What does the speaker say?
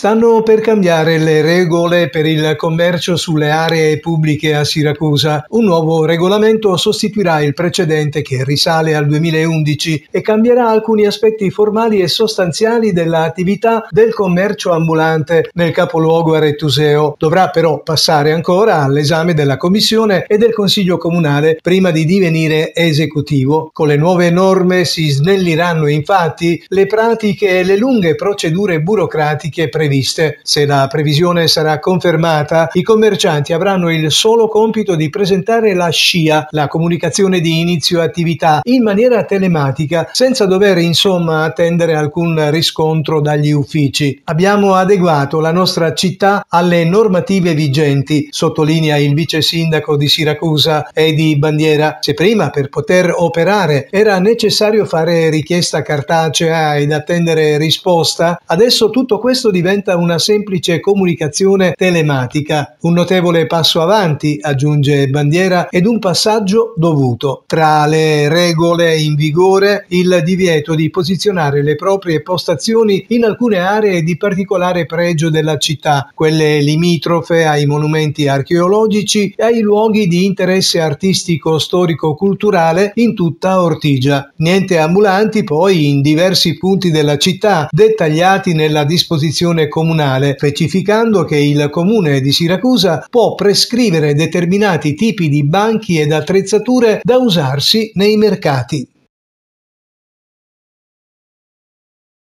Stanno per cambiare le regole per il commercio sulle aree pubbliche a Siracusa. Un nuovo regolamento sostituirà il precedente che risale al 2011 e cambierà alcuni aspetti formali e sostanziali dell'attività del commercio ambulante nel capoluogo Arettuseo. Dovrà però passare ancora all'esame della Commissione e del Consiglio Comunale prima di divenire esecutivo. Con le nuove norme si snelliranno infatti le pratiche e le lunghe procedure burocratiche previste previste. Se la previsione sarà confermata, i commercianti avranno il solo compito di presentare la scia, la comunicazione di inizio attività, in maniera telematica, senza dover insomma attendere alcun riscontro dagli uffici. Abbiamo adeguato la nostra città alle normative vigenti, sottolinea il vice sindaco di Siracusa Edi Bandiera. Se prima per poter operare era necessario fare richiesta cartacea ed attendere risposta, adesso tutto questo diventa diventa una semplice comunicazione telematica. Un notevole passo avanti, aggiunge Bandiera, ed un passaggio dovuto. Tra le regole in vigore, il divieto di posizionare le proprie postazioni in alcune aree di particolare pregio della città, quelle limitrofe ai monumenti archeologici e ai luoghi di interesse artistico, storico, culturale in tutta Ortigia. Niente ambulanti poi in diversi punti della città, dettagliati nella disposizione comunale, specificando che il comune di Siracusa può prescrivere determinati tipi di banchi ed attrezzature da usarsi nei mercati.